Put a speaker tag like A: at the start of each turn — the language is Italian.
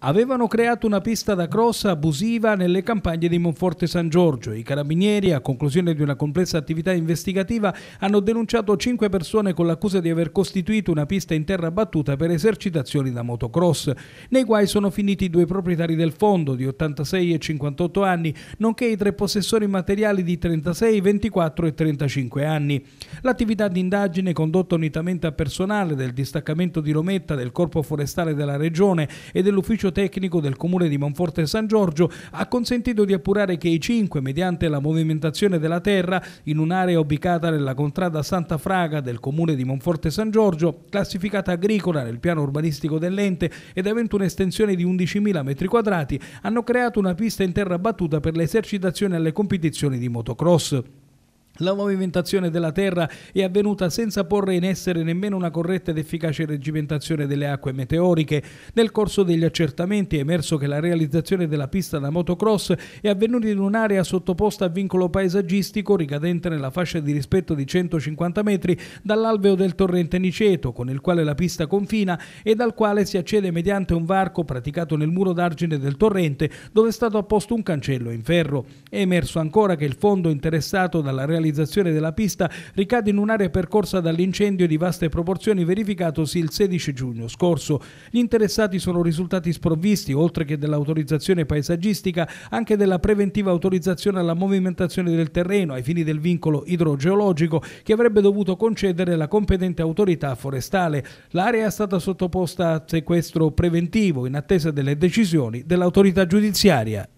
A: avevano creato una pista da cross abusiva nelle campagne di Monforte San Giorgio. I carabinieri, a conclusione di una complessa attività investigativa, hanno denunciato cinque persone con l'accusa di aver costituito una pista in terra battuta per esercitazioni da motocross. Nei guai sono finiti due proprietari del fondo di 86 e 58 anni, nonché i tre possessori materiali di 36, 24 e 35 anni. L'attività di indagine condotta unitamente a personale del distaccamento di Rometta, del Corpo Forestale della Regione e dell'Ufficio l'ufficio tecnico del comune di Monforte San Giorgio ha consentito di appurare che i cinque, mediante la movimentazione della terra, in un'area ubicata nella contrada Santa Fraga del comune di Monforte San Giorgio, classificata agricola nel piano urbanistico dell'ente ed avendo un'estensione di 11.000 m2, hanno creato una pista in terra battuta per le esercitazioni alle competizioni di motocross. La movimentazione della terra è avvenuta senza porre in essere nemmeno una corretta ed efficace reggimentazione delle acque meteoriche. Nel corso degli accertamenti è emerso che la realizzazione della pista da motocross è avvenuta in un'area sottoposta a vincolo paesaggistico ricadente nella fascia di rispetto di 150 metri dall'alveo del torrente Niceto, con il quale la pista confina e dal quale si accede mediante un varco praticato nel muro d'argine del torrente, dove è stato apposto un cancello in ferro. È emerso ancora che il fondo interessato dalla realizzazione realizzazione della pista ricade in un'area percorsa dall'incendio di vaste proporzioni verificatosi il 16 giugno scorso. Gli interessati sono risultati sprovvisti, oltre che dell'autorizzazione paesaggistica, anche della preventiva autorizzazione alla movimentazione del terreno ai fini del vincolo idrogeologico che avrebbe dovuto concedere la competente autorità forestale. L'area è stata sottoposta a sequestro preventivo in attesa delle decisioni dell'autorità giudiziaria.